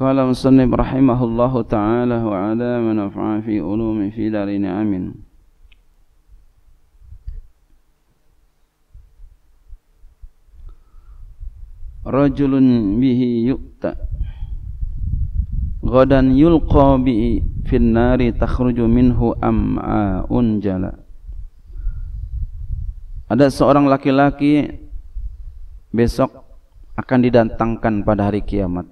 قال المصنف رحمه الله تعالى وعلى من نفع في علوم في دارين آمين رجل به يؤتى غدا يلقى به في النار تخرج minhu am'a'un jala ada seorang laki-laki besok akan didatangkan pada hari kiamat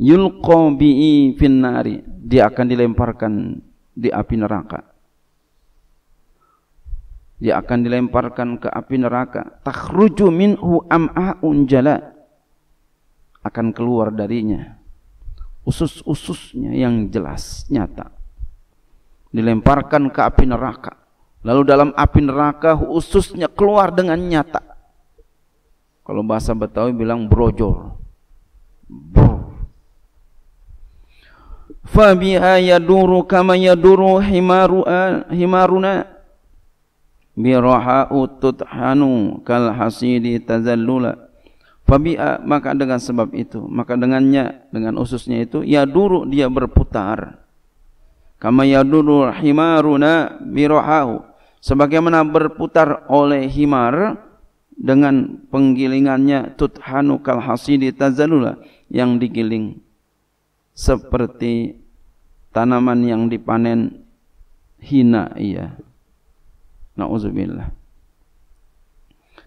yulqa bi'i finnari dia akan dilemparkan di api neraka dia akan dilemparkan ke api neraka takhruju minhu am'a'un unjala akan keluar darinya usus-ususnya yang jelas nyata dilemparkan ke api neraka lalu dalam api neraka ususnya keluar dengan nyata kalau bahasa Betawi bilang brojol fabiha yaduru kama yaduru himaru eh, himaruna biraha hanu, kal hasidi tazallula fabiha maka dengan sebab itu maka dengannya dengan ususnya itu yaduru dia berputar kama yaduru himaruna birahu sebagaimana berputar oleh himar dengan penggilingannya tuthanu kal hasidi tazallula yang digiling seperti tanaman yang dipanen hina ia. Nauzubillah.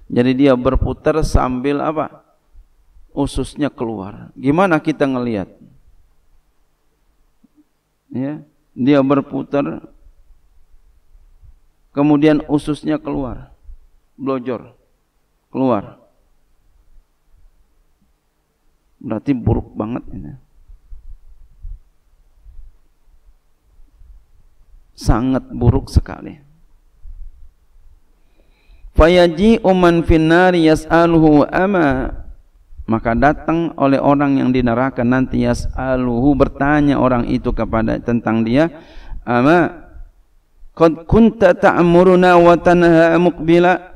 Jadi dia berputar sambil apa? Ususnya keluar. Gimana kita ngelihat? Ya, dia berputar kemudian ususnya keluar. Blojor keluar. Berarti buruk banget ini. sangat buruk sekali fayaji uman finnar yas'aluhu ama maka datang oleh orang yang di neraka nanti yas'aluhu bertanya orang itu kepada tentang dia ama kau kunta ta'muruna wa tanha muqbila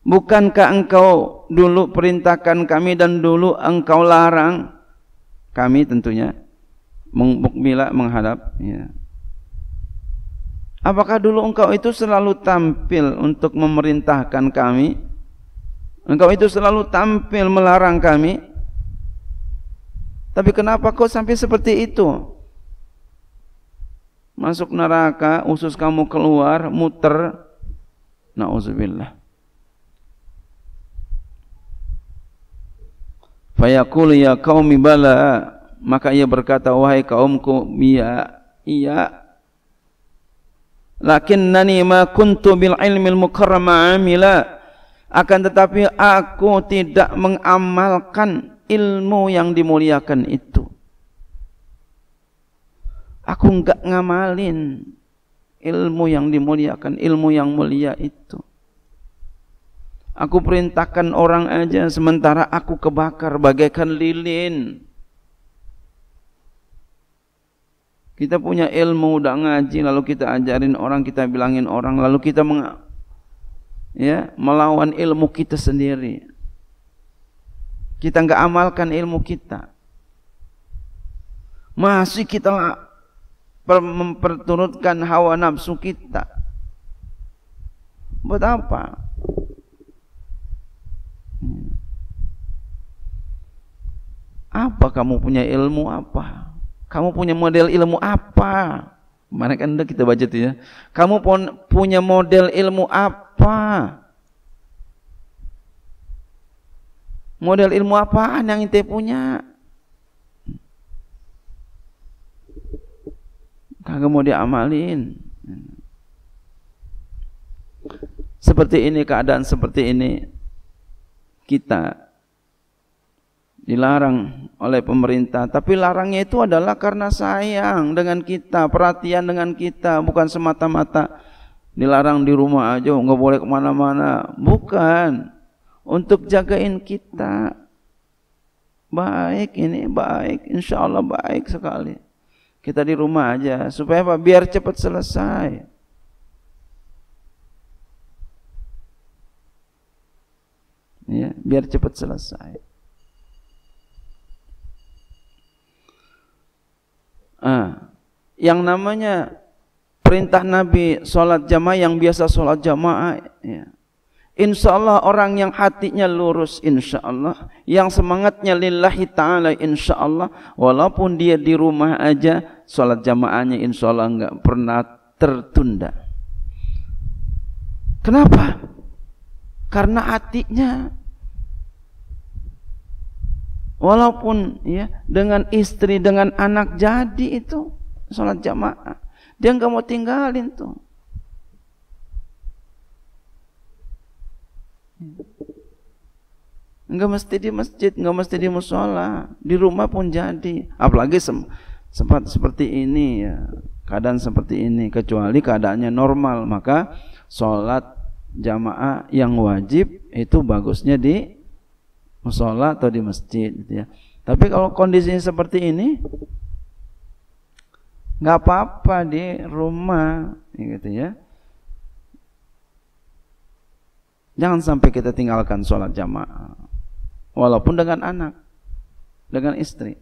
Bukankah engkau dulu perintahkan kami dan dulu engkau larang kami tentunya mengmukmila menghadap ya. Apakah dulu engkau itu selalu tampil untuk memerintahkan kami? Engkau itu selalu tampil melarang kami? Tapi kenapa kau sampai seperti itu? Masuk neraka, usus kamu keluar, muter. Nauzubillah. Fayaqul ya qaumi bala, maka ia berkata wahai kaumku, iya, iya, lakinnani ma kuntu bil ilmil mukarram amila akan tetapi aku tidak mengamalkan ilmu yang dimuliakan itu aku enggak ngamalin ilmu yang dimuliakan ilmu yang mulia itu aku perintahkan orang aja sementara aku kebakar bagaikan lilin Kita punya ilmu udah ngaji lalu kita ajarin orang, kita bilangin orang, lalu kita meng ya, melawan ilmu kita sendiri. Kita nggak amalkan ilmu kita. Masih kita memperturutkan hawa nafsu kita. Buat apa? Hmm. Apa kamu punya ilmu apa? Kamu punya model ilmu apa? Mana kan anda kita baca itu ya. Kamu pun punya model ilmu apa? Model ilmu apaan yang ente punya? Kagak mau diamalin. Seperti ini keadaan seperti ini kita dilarang oleh pemerintah tapi larangnya itu adalah karena sayang dengan kita perhatian dengan kita bukan semata-mata dilarang di rumah aja nggak boleh kemana-mana bukan untuk jagain kita baik ini baik insya Allah baik sekali kita di rumah aja supaya apa biar cepat selesai ya biar cepat selesai Ah, yang namanya perintah Nabi sholat jamaah yang biasa sholat jamaah ya. Insya Allah orang yang hatinya lurus insya Allah yang semangatnya lillahi ta'ala insya Allah walaupun dia di rumah aja sholat jamaahnya insya Allah enggak pernah tertunda kenapa? karena hatinya Walaupun ya dengan istri, dengan anak jadi itu sholat jamaah. Dia nggak mau tinggalin tuh. nggak mesti di masjid, nggak mesti di musola, di rumah pun jadi. Apalagi sem sempat seperti ini ya, keadaan seperti ini. Kecuali keadaannya normal, maka sholat jamaah yang wajib itu bagusnya di musola atau di masjid gitu ya. Tapi kalau kondisinya seperti ini nggak apa-apa di rumah gitu ya. Jangan sampai kita tinggalkan sholat jamaah walaupun dengan anak, dengan istri.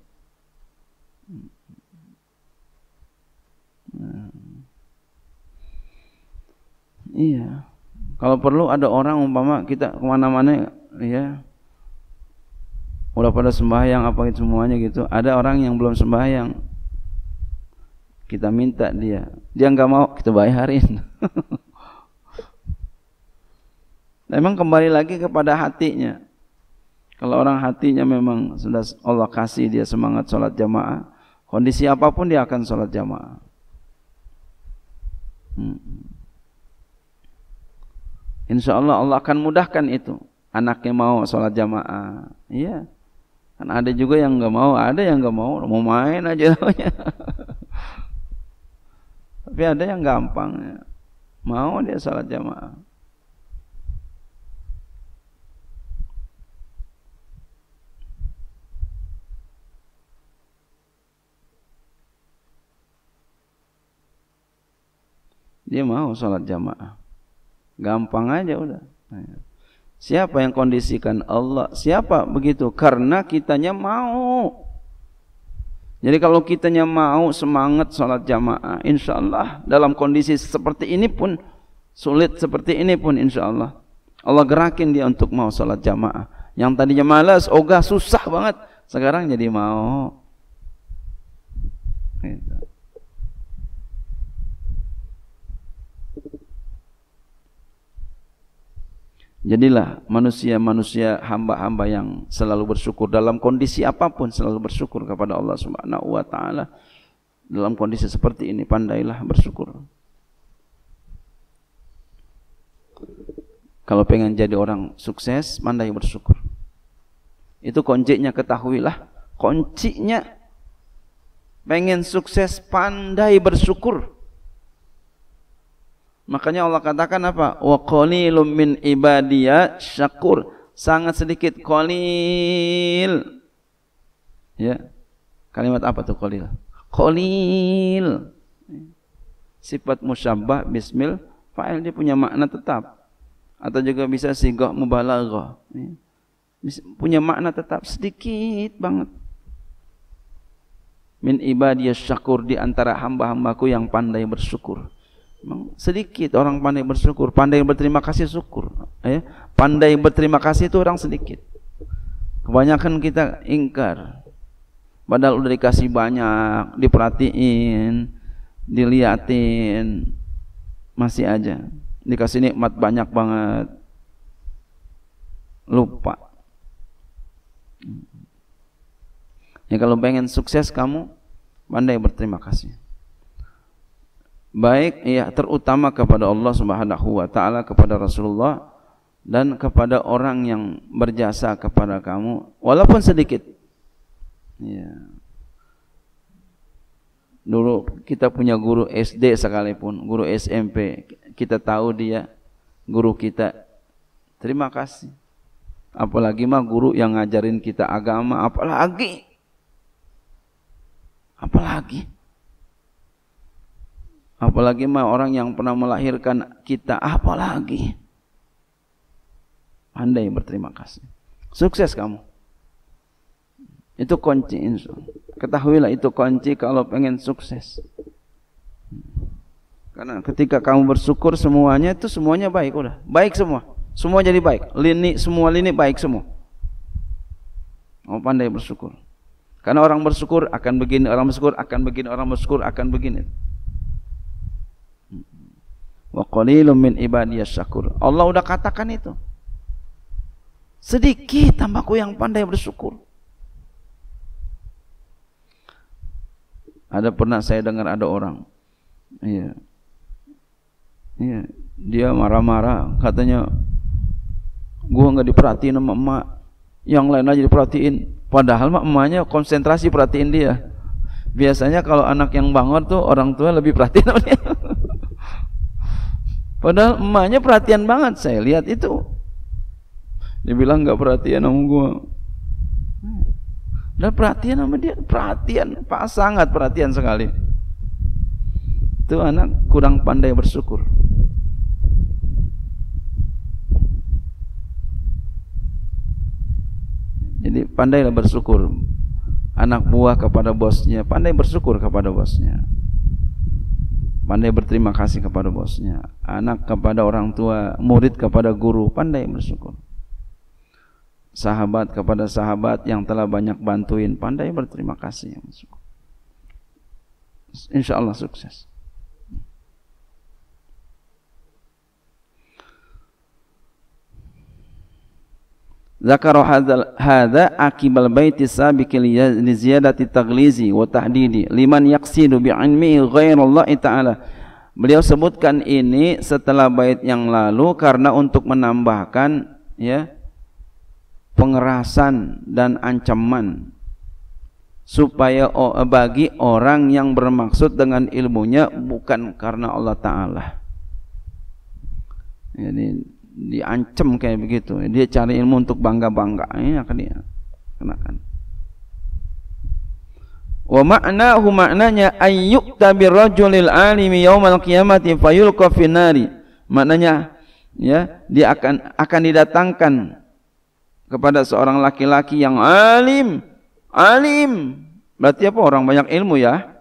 Iya. Kalau perlu ada orang umpama kita kemana-mana ya udah pada sembahyang apa itu semuanya gitu ada orang yang belum sembahyang kita minta dia dia nggak mau kita bayarin memang kembali lagi kepada hatinya kalau orang hatinya memang sudah Allah kasih dia semangat sholat jamaah kondisi apapun dia akan sholat jamaah hmm. Insya Allah Allah akan mudahkan itu anaknya mau sholat jamaah iya yeah. Kan ada juga yang nggak mau, ada yang nggak mau, mau main aja namanya. Tapi ada yang gampang ya. Mau dia salat jamaah. Dia mau sholat jamaah. Gampang aja udah. Nah, ya. Siapa yang kondisikan Allah? Siapa begitu? Karena kitanya mau. Jadi kalau kitanya mau semangat sholat jamaah, insya Allah dalam kondisi seperti ini pun sulit seperti ini pun insya Allah Allah gerakin dia untuk mau sholat jamaah. Yang tadinya malas, ogah susah banget, sekarang jadi mau. Gitu. Jadilah manusia-manusia hamba-hamba yang selalu bersyukur dalam kondisi apapun selalu bersyukur kepada Allah Subhanahu wa taala. Dalam kondisi seperti ini pandailah bersyukur. Kalau pengen jadi orang sukses, pandai bersyukur. Itu kuncinya ketahuilah, kuncinya pengen sukses pandai bersyukur. Makanya Allah katakan apa? Wa qalilum min ibadiya syakur. Sangat sedikit qalil. Ya. Kalimat apa tuh qalil? Qalil. Sifat musyabbah bismil fa'il dia punya makna tetap. Atau juga bisa sigah mubalaghah. Ya. Punya makna tetap sedikit banget min ibadiyas syakur di antara hamba-hambaku yang pandai bersyukur sedikit orang pandai bersyukur, pandai berterima kasih syukur. Ya. Pandai berterima kasih itu orang sedikit. Kebanyakan kita ingkar. Padahal udah dikasih banyak, diperhatiin, diliatin, masih aja. Dikasih nikmat banyak banget. Lupa. Ya kalau pengen sukses kamu pandai berterima kasih baik ya terutama kepada Allah Subhanahu wa taala kepada Rasulullah dan kepada orang yang berjasa kepada kamu walaupun sedikit ya dulu kita punya guru SD sekalipun guru SMP kita tahu dia guru kita terima kasih apalagi mah guru yang ngajarin kita agama apalagi apalagi Apalagi mah orang yang pernah melahirkan kita, apalagi. Anda yang berterima kasih. Sukses kamu. Itu kunci insya Ketahuilah itu kunci kalau pengen sukses. Karena ketika kamu bersyukur semuanya itu semuanya baik udah. Baik semua. Semua jadi baik. Lini semua lini baik semua. Kamu oh, pandai bersyukur. Karena orang bersyukur akan begini, orang bersyukur akan begini, orang bersyukur akan begini wa qalilum min ibadiyas syakur. Allah udah katakan itu. Sedikit tambahku yang pandai bersyukur. Ada pernah saya dengar ada orang. Iya. Iya, dia marah-marah katanya gua nggak diperhatiin sama emak. Yang lain aja diperhatiin. Padahal mak emaknya konsentrasi perhatiin dia. Biasanya kalau anak yang bangor tuh orang tua lebih perhatiin sama dia. Padahal emaknya perhatian banget saya lihat itu. Dia bilang nggak perhatian sama gue, Dan perhatian sama dia, perhatian, pak sangat perhatian sekali. Itu anak kurang pandai bersyukur. Jadi pandailah bersyukur. Anak buah kepada bosnya, pandai bersyukur kepada bosnya pandai berterima kasih kepada bosnya, anak kepada orang tua, murid kepada guru, pandai bersyukur. Sahabat kepada sahabat yang telah banyak bantuin, pandai berterima kasih Insya Allah sukses. Zakaru hadzal hadza akibal baiti sabiqil li ziyadati taglizi wa tahdidi liman yaqsidu bi ilmi Allah ta'ala. Beliau sebutkan ini setelah bait yang lalu karena untuk menambahkan ya pengerasan dan ancaman supaya bagi orang yang bermaksud dengan ilmunya bukan karena Allah taala. Jadi diancam kayak begitu dia cari ilmu untuk bangga bangga ini akan dia kenakan wa hu maknanya ayyuk tabir rajulil alimi mal kiamati fayulqa kafinari maknanya ya dia akan akan didatangkan kepada seorang laki-laki yang alim alim berarti apa orang banyak ilmu ya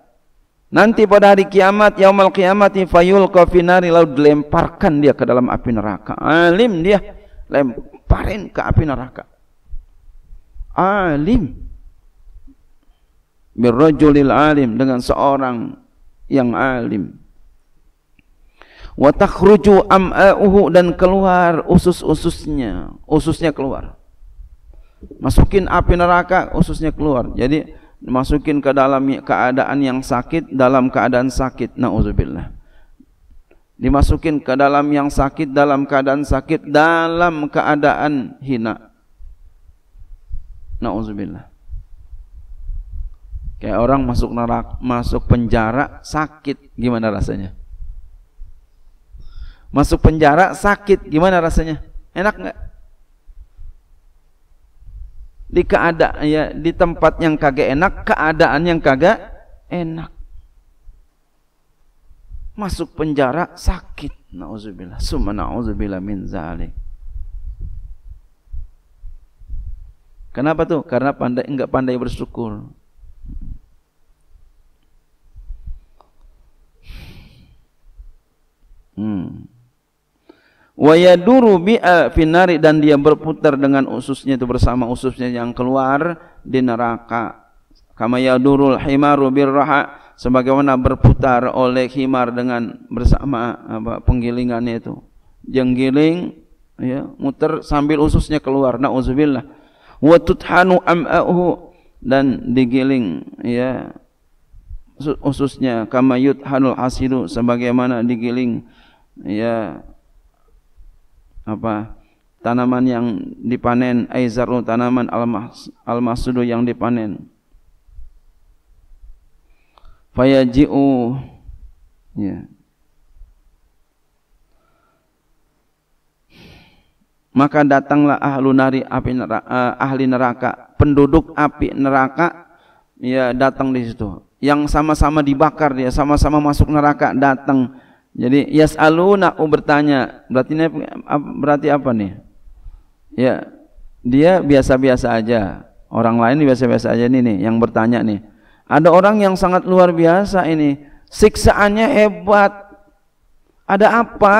Nanti pada hari kiamat, yaumul kiamati fayul kafinari lalu dilemparkan dia ke dalam api neraka. Alim dia lemparin ke api neraka. Alim birrajulil alim dengan seorang yang alim. Wa takhruju am'a'uhu dan keluar usus-ususnya, ususnya keluar. Masukin api neraka, ususnya keluar. Jadi masukin ke dalam keadaan yang sakit dalam keadaan sakit nauzubillah dimasukin ke dalam yang sakit dalam keadaan sakit dalam keadaan hina nauzubillah kayak orang masuk neraka masuk penjara sakit gimana rasanya masuk penjara sakit gimana rasanya enak enggak di keadaan ya di tempat yang kagak enak keadaan yang kagak enak masuk penjara sakit nauzubillah summa nauzubillah min zalik kenapa tuh karena pandai enggak pandai bersyukur hmm wayaduru bi'a finari dan dia berputar dengan ususnya itu bersama ususnya yang keluar di neraka kama yadurul himaru birraha sebagaimana berputar oleh himar dengan bersama apa penggilingannya itu jenggiling ya muter sambil ususnya keluar nauzubillah wa tuthanu am'ahu dan digiling ya ususnya kama yuthanul hasidu sebagaimana digiling ya apa tanaman yang dipanen aizaru tanaman al-mahsudu yang dipanen fayaji'u ya maka datanglah ahlu nari api neraka, eh, ahli neraka penduduk api neraka ya datang di situ yang sama-sama dibakar dia sama-sama masuk neraka datang jadi yas'aluna oh, bertanya, berarti berarti apa nih? Ya, dia biasa-biasa aja. Orang lain biasa-biasa aja nih nih yang bertanya nih. Ada orang yang sangat luar biasa ini, siksaannya hebat. Ada apa?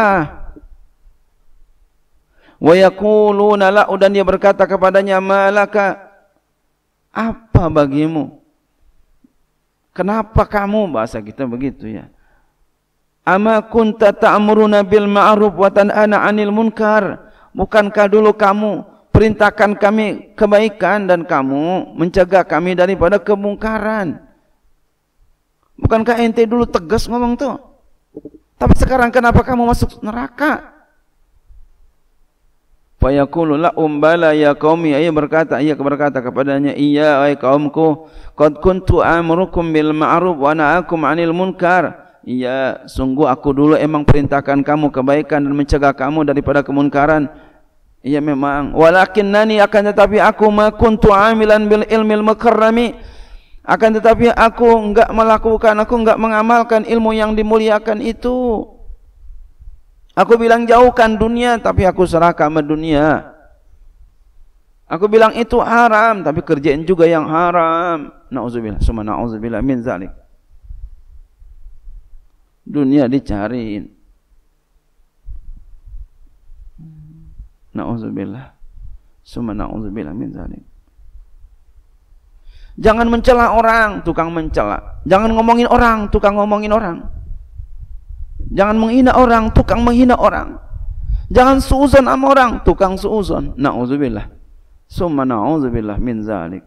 Wa yaquluna la dan dia berkata kepadanya malaka apa bagimu? Kenapa kamu bahasa kita begitu ya? Ama kunta ta'muruna bil ma'ruf wa tan'ana 'anil munkar? Bukankah dulu kamu perintahkan kami kebaikan dan kamu mencegah kami daripada kemungkaran? Bukankah ente dulu tegas ngomong tuh? Tapi sekarang kenapa kamu masuk neraka? Fayaqulu lahum umbala ya qaumi ia berkata ia berkata kepadanya iya ai kaumku qad kuntu amrukum bil ma'ruf wa nahaakum 'anil munkar Iya, sungguh aku dulu emang perintahkan kamu kebaikan dan mencegah kamu daripada kemunkaran. Iya memang. Walakin nani akan tetapi aku makuntu amilan bil ilmil mukarrami. Akan tetapi aku enggak melakukan, aku enggak mengamalkan ilmu yang dimuliakan itu. Aku bilang jauhkan dunia, tapi aku serahkan sama dunia. Aku bilang itu haram, tapi kerjain juga yang haram. Nauzubillah, summa nauzubillah min zalik dunia dicariin nauzubillah, summa nauzubillah min zalim jangan mencela orang tukang mencela jangan ngomongin orang tukang ngomongin orang jangan menghina orang tukang menghina orang jangan suuzon sama orang tukang suuzon nauzubillah, summa nauzubillah min zalik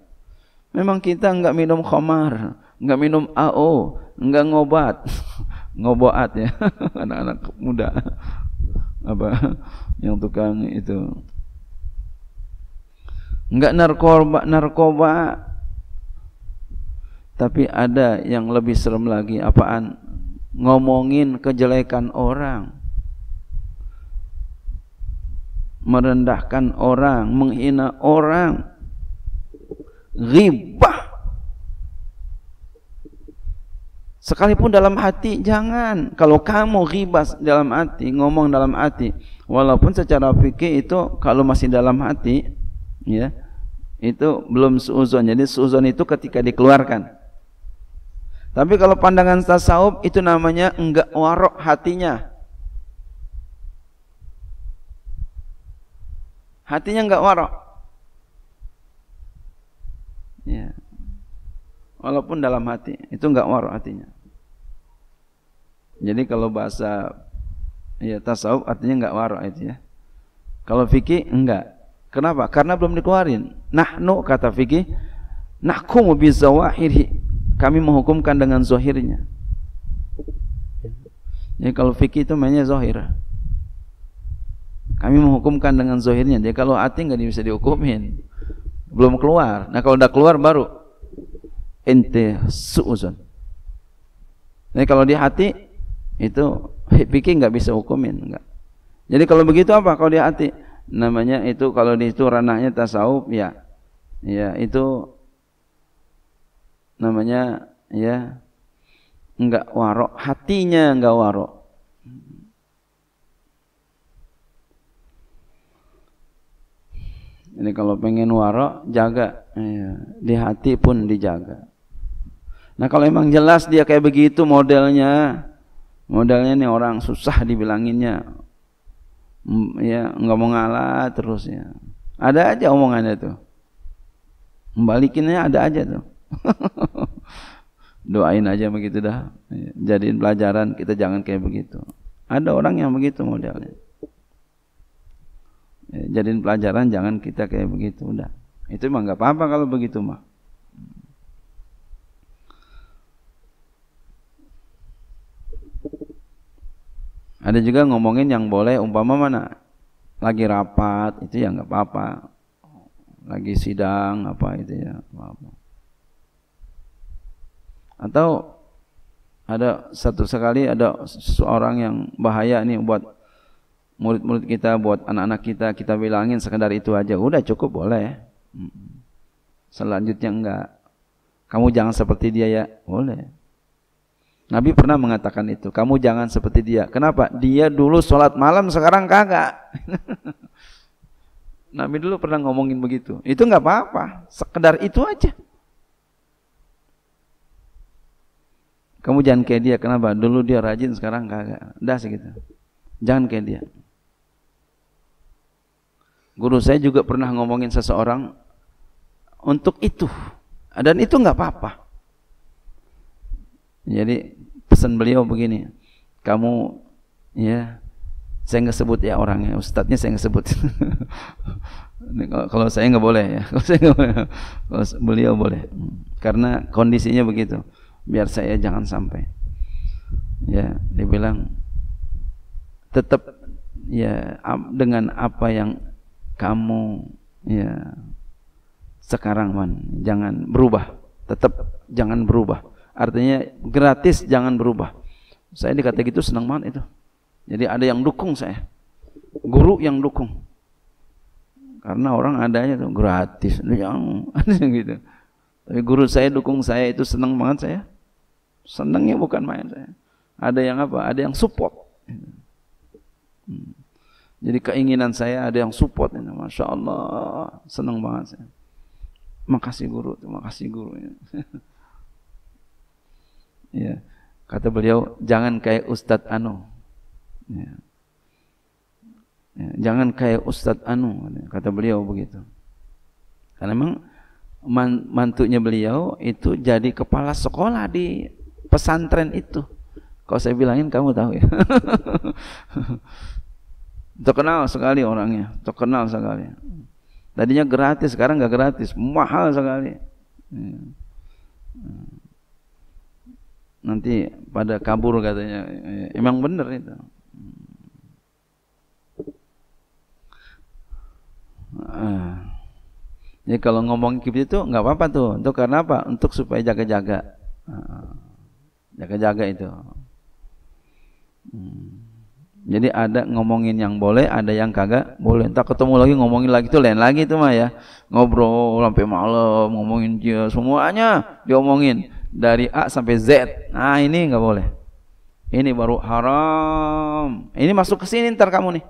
memang kita enggak minum khamar enggak minum AO enggak ngobat ngoboat ya anak-anak muda apa yang tukang itu enggak narkoba narkoba tapi ada yang lebih serem lagi apaan ngomongin kejelekan orang merendahkan orang menghina orang ghibah sekalipun dalam hati jangan kalau kamu ribas dalam hati ngomong dalam hati walaupun secara fikih itu kalau masih dalam hati ya itu belum suzon jadi suzon itu ketika dikeluarkan tapi kalau pandangan tasawuf itu namanya enggak warok hatinya hatinya enggak warok ya walaupun dalam hati itu enggak war artinya jadi kalau bahasa ya tasawuf artinya enggak war itu ya kalau fikih enggak kenapa karena belum dikeluarin nahnu kata fikih nahkumu bizawahiri kami menghukumkan dengan zohirnya. jadi ya, kalau fikih itu mainnya zahir kami menghukumkan dengan zohirnya. Jadi kalau hati nggak bisa dihukumin, belum keluar. Nah kalau udah keluar baru ente suuzon. Jadi kalau di hati itu pikir nggak bisa hukumin, nggak. Jadi kalau begitu apa kalau di hati? Namanya itu kalau di itu ranahnya tasawuf ya. Ya, itu namanya ya enggak warok, hatinya enggak warok. Ini kalau pengen warok jaga ya. di hati pun dijaga. Nah kalau emang jelas dia kayak begitu modelnya, modelnya nih orang susah dibilanginnya, ya nggak mau ngalah terus ya. Ada aja omongannya tuh, membalikinnya ada aja tuh. Doain aja begitu dah, jadiin pelajaran kita jangan kayak begitu. Ada orang yang begitu modelnya. Ya, jadiin pelajaran jangan kita kayak begitu udah. Itu emang nggak apa-apa kalau begitu mah. Ada juga ngomongin yang boleh umpama mana lagi rapat itu ya nggak apa-apa. Lagi sidang apa itu ya apa-apa. Atau ada satu sekali ada seorang yang bahaya nih buat murid-murid kita, buat anak-anak kita, kita bilangin sekedar itu aja. Udah cukup boleh. Selanjutnya enggak. Kamu jangan seperti dia ya. Boleh. Nabi pernah mengatakan itu, kamu jangan seperti dia. Kenapa? Dia dulu sholat malam, sekarang kagak. Nabi dulu pernah ngomongin begitu. Itu nggak apa-apa, sekedar itu aja. Kamu jangan kayak dia, kenapa? Dulu dia rajin, sekarang kagak. Dah segitu. Jangan kayak dia. Guru saya juga pernah ngomongin seseorang untuk itu. Dan itu nggak apa-apa. Jadi pesan beliau begini kamu ya saya nggak sebut ya orangnya ustadznya saya nggak sebut kalau saya nggak boleh ya kalau saya nggak boleh kalau beliau boleh karena kondisinya begitu biar saya jangan sampai ya dibilang tetap ya dengan apa yang kamu ya sekarang man jangan berubah tetap jangan berubah Artinya gratis jangan berubah. Saya dikata gitu senang banget itu. Jadi ada yang dukung saya. Guru yang dukung. Karena orang adanya tuh gratis, yang gitu. Tapi guru saya dukung saya itu senang banget saya. Senangnya bukan main saya. Ada yang apa? Ada yang support. Hmm. Jadi keinginan saya ada yang support ini, masya Allah, senang banget saya. Makasih guru, terima kasih guru. Ya. Kata beliau, jangan kayak Ustadz Anu. Ya. Ya, jangan kayak Ustadz Anu, kata beliau begitu. Karena memang man, mantunya beliau itu jadi kepala sekolah di pesantren itu. Kalau saya bilangin kamu tahu ya. terkenal sekali orangnya, terkenal sekali. Tadinya gratis, sekarang nggak gratis, mahal sekali. Ya. Hmm nanti pada kabur katanya emang bener itu jadi ah. ya, kalau ngomong kiblat itu nggak apa-apa tuh untuk karena apa untuk supaya jaga-jaga ah. jaga-jaga itu hmm. jadi ada ngomongin yang boleh, ada yang kagak boleh. Entah ketemu lagi ngomongin lagi tuh lain lagi tuh mah ya. Ngobrol sampai malam, ngomongin dia semuanya diomongin dari A sampai Z. Nah, ini nggak boleh. Ini baru haram. Ini masuk ke sini ntar kamu nih.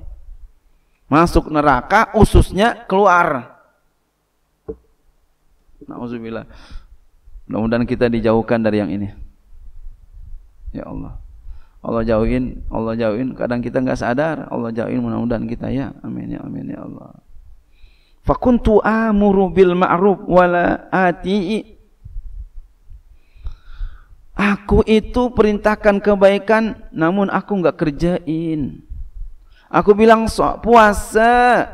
Masuk neraka, ususnya keluar. Nauzubillah. Mudah-mudahan kita dijauhkan dari yang ini. Ya Allah. Allah jauhin, Allah jauhin. Kadang kita nggak sadar, Allah jauhin. Mudah-mudahan kita ya. Amin ya amin ya Allah. Fakuntu amuru bil ma'ruf wala ati'i Aku itu perintahkan kebaikan namun aku enggak kerjain. Aku bilang sok puasa.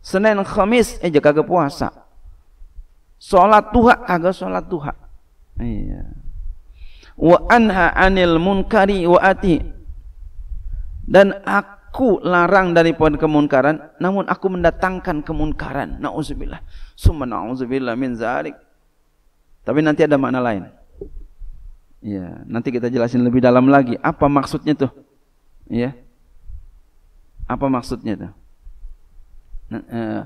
Senin Kamis eh jaga kagak puasa. Salat duha kagak salat duha. Iya. Wa anha anil munkari wa ati. Dan aku larang dari poin kemunkaran namun aku mendatangkan kemunkaran. Nauzubillah. Summa nauzubillah min zalik. Tapi nanti ada makna lain. Ya, nanti kita jelasin lebih dalam lagi apa maksudnya tuh. Ya. Apa maksudnya tuh? Nah, eh,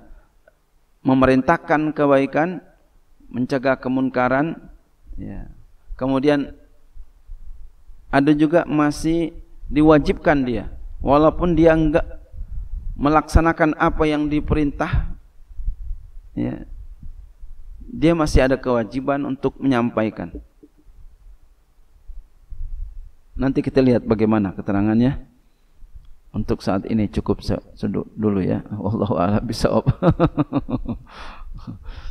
memerintahkan kebaikan, mencegah kemunkaran, ya. Kemudian ada juga masih diwajibkan dia walaupun dia enggak melaksanakan apa yang diperintah ya dia masih ada kewajiban untuk menyampaikan Nanti kita lihat bagaimana keterangannya. Untuk saat ini cukup dulu ya. Wallahu a'lam bishawab.